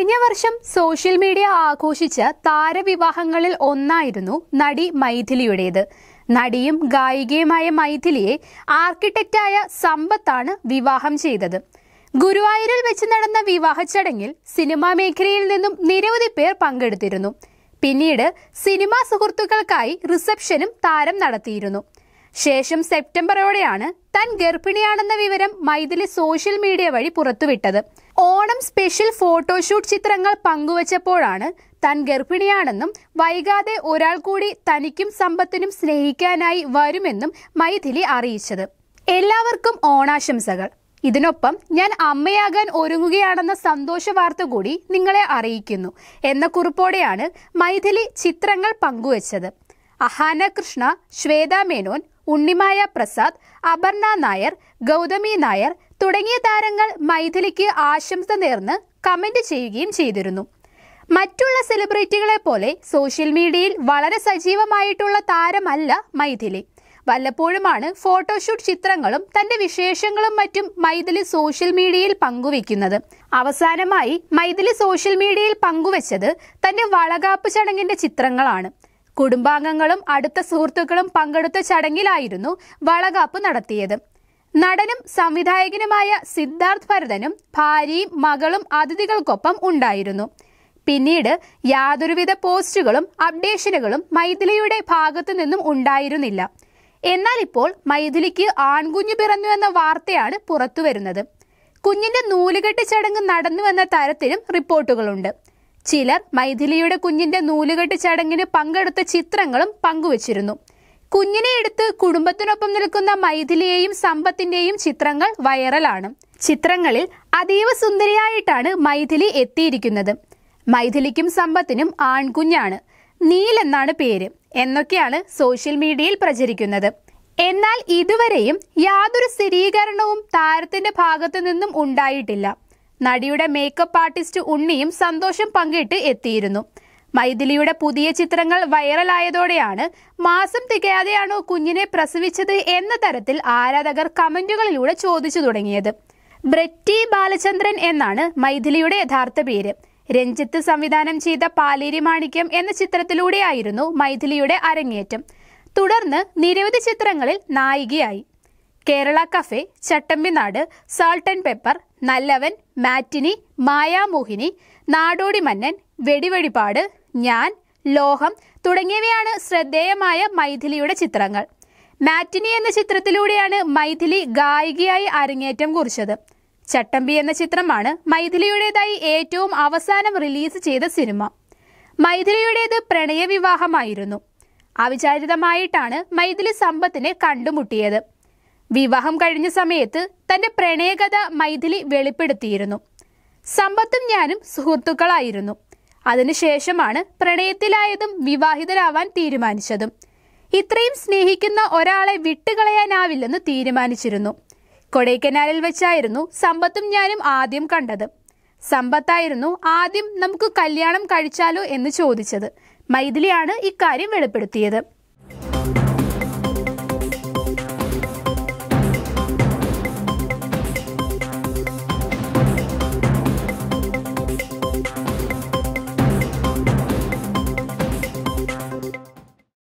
കഴിഞ്ഞ വർഷം social media ആഘോഷിച്ച താരവിവാഹങ്ങളിൽ ഒന്നായിരുന്നു നടി മൈഥിലിയുടേത് നടിയും ഗായികയുമായ മൈഥിലിയെ ആർക്കിടെക്റ്റായ സമ്പത്താണ് വിവാഹം ചെയ്തത് ഗുരുവായൂരിൽ വെച്ച് നടന്ന വിവാഹ ചടങ്ങിൽ സിനിമാ മേഖലയിൽ നിന്നും നിരവധി പേർ പങ്കെടുത്തിരുന്നു പിന്നീട് സിനിമാ സുഹൃത്തുക്കൾക്കായി റിസപ്ഷനും താരം നടത്തിയിരുന്നു ശേഷം സെപ്റ്റംബറോടെയാണ് താൻ ഗർഭിണിയാണെന്ന വിവരം മൈഥിലി സോഷ്യൽ മീഡിയ വഴി പുറത്തുവിട്ടത് ഓണം സ്പെഷ്യൽ ഫോട്ടോഷൂട്ട് ചിത്രങ്ങൾ പങ്കുവച്ചപ്പോഴാണ് താൻ ഗർഭിണിയാണെന്നും വൈകാതെ ഒരാൾ കൂടി തനിക്കും സമ്പത്തിനും സ്നേഹിക്കാനായി വരുമെന്നും മൈഥിലി അറിയിച്ചത് എല്ലാവർക്കും ഓണാശംസകൾ ഇതിനൊപ്പം ഞാൻ അമ്മയാകാൻ ഒരുങ്ങുകയാണെന്ന സന്തോഷ വാർത്ത കൂടി നിങ്ങളെ അറിയിക്കുന്നു എന്ന കുറിപ്പോടെയാണ് മൈഥിലി ചിത്രങ്ങൾ പങ്കുവച്ചത് അഹാന കൃഷ്ണ ശ്വേത മേനോൻ ഉണ്ണിമായ പ്രസാദ് അപർണ നായർ ഗൗതമി നായർ തുടങ്ങിയ താരങ്ങൾ മൈഥിലിക്ക് ആശംസ നേർന്ന് കമന്റ് ചെയ്യുകയും ചെയ്തിരുന്നു മറ്റുള്ള സെലിബ്രിറ്റികളെ പോലെ സോഷ്യൽ മീഡിയയിൽ വളരെ സജീവമായിട്ടുള്ള താരമല്ല മൈഥിലി വല്ലപ്പോഴുമാണ് ഫോട്ടോഷൂട്ട് ചിത്രങ്ങളും തന്റെ വിശേഷങ്ങളും മറ്റും മൈഥിലി സോഷ്യൽ മീഡിയയിൽ പങ്കുവെക്കുന്നത് അവസാനമായി മൈഥിലി സോഷ്യൽ മീഡിയയിൽ പങ്കുവച്ചത് തന്റെ വളകാപ്പ് ചടങ്ങിന്റെ ചിത്രങ്ങളാണ് കുടുംബാംഗങ്ങളും അടുത്ത സുഹൃത്തുക്കളും പങ്കെടുത്ത ചടങ്ങിലായിരുന്നു വളകാപ്പ് നടത്തിയത് നടനും സംവിധായകനുമായ സിദ്ധാർത്ഥ് ഭരതനും ഭാര്യയും മകളും അതിഥികൾക്കൊപ്പം ഉണ്ടായിരുന്നു പിന്നീട് യാതൊരുവിധ പോസ്റ്റുകളും അപ്ഡേഷനുകളും മൈഥിലിയുടെ ഭാഗത്തു നിന്നും ഉണ്ടായിരുന്നില്ല എന്നാൽ ഇപ്പോൾ മൈഥിലിക്ക് ആൺകുഞ്ഞു പിറന്നു എന്ന വാർത്തയാണ് പുറത്തുവരുന്നത് കുഞ്ഞിന്റെ നൂലുകെട്ട് ചടങ്ങ് നടന്നുവെന്ന തരത്തിലും റിപ്പോർട്ടുകളുണ്ട് ചിലർ മൈഥിലിയുടെ കുഞ്ഞിന്റെ നൂലുകെട്ട് ചടങ്ങിന് പങ്കെടുത്ത ചിത്രങ്ങളും പങ്കുവച്ചിരുന്നു കുഞ്ഞിനെ എടുത്ത് കുടുംബത്തിനൊപ്പം നിൽക്കുന്ന മൈഥിലിയെയും സമ്പത്തിന്റെയും ചിത്രങ്ങൾ വൈറലാണ് ചിത്രങ്ങളിൽ അതീവ സുന്ദരിയായിട്ടാണ് മൈഥിലി എത്തിയിരിക്കുന്നത് മൈഥിലിക്കും സമ്പത്തിനും ആൺകുഞ്ഞാണ് നീൽ എന്നാണ് പേര് എന്നൊക്കെയാണ് സോഷ്യൽ മീഡിയയിൽ പ്രചരിക്കുന്നത് എന്നാൽ ഇതുവരെയും യാതൊരു സ്ഥിരീകരണവും താരത്തിന്റെ ഭാഗത്തു നിന്നും ഉണ്ടായിട്ടില്ല നടിയുടെ മേക്കപ്പ് ആർട്ടിസ്റ്റ് ഉണ്ണിയും സന്തോഷം പങ്കിട്ട് എത്തിയിരുന്നു മൈഥിലിയുടെ പുതിയ ചിത്രങ്ങൾ വൈറലായതോടെയാണ് മാസം തികയാതെയാണോ കുഞ്ഞിനെ പ്രസവിച്ചത് എന്ന തരത്തിൽ ആരാധകർ കമന്റുകളിലൂടെ ചോദിച്ചു തുടങ്ങിയത് ബ്രെറ്റി ബാലചന്ദ്രൻ എന്നാണ് മൈഥിലിയുടെ യഥാർത്ഥ പേര് രഞ്ജിത്ത് സംവിധാനം ചെയ്ത പാലേരി മാണിക്യം എന്ന ചിത്രത്തിലൂടെയായിരുന്നു മൈഥിലിയുടെ അരങ്ങേറ്റം തുടർന്ന് നിരവധി ചിത്രങ്ങളിൽ നായികയായി Kerala cafe Chattambinadu salt and pepper Nallavan matinee മായാമോഹിനി നാടോടി മന്നൻ വെടിവെടിപാട് ഞാൻ ലോഹം തുടങ്ങിയവയാണ് ശ്രദ്ധേയമായ മൈഥിലിയുടെ ചിത്രങ്ങൾ മാറ്റിനി എന്ന ചിത്രത്തിലൂടെയാണ് മൈഥിലി ഗായികയായി അരങ്ങേറ്റം കുറിച്ചത് ചട്ടമ്പി എന്ന ചിത്രമാണ് മൈഥിലിയുടേതായി ഏറ്റവും അവസാനം റിലീസ് ചെയ്ത സിനിമ മൈഥിലിയുടേത് പ്രണയവിവാഹമായിരുന്നു അവിചാരിതമായിട്ടാണ് മൈഥിലി സമ്പത്തിനെ കണ്ടുമുട്ടിയത് വിവാഹം കഴിഞ്ഞ സമയത്ത് തന്റെ പ്രണയകഥ മൈഥിലി വെളിപ്പെടുത്തിയിരുന്നു സമ്പത്തും ഞാനും സുഹൃത്തുക്കളായിരുന്നു അതിനുശേഷമാണ് പ്രണയത്തിലായതും വിവാഹിതരാവാൻ തീരുമാനിച്ചതും ഇത്രയും സ്നേഹിക്കുന്ന ഒരാളെ വിട്ടുകളയാനാവില്ലെന്ന് തീരുമാനിച്ചിരുന്നു കൊടൈക്കനാലിൽ വെച്ചായിരുന്നു സമ്പത്തും ഞാനും ആദ്യം കണ്ടത് സമ്പത്തായിരുന്നു ആദ്യം നമുക്ക് കല്യാണം കഴിച്ചാലോ എന്ന് ചോദിച്ചത് മൈഥിലിയാണ് ഇക്കാര്യം വെളിപ്പെടുത്തിയത്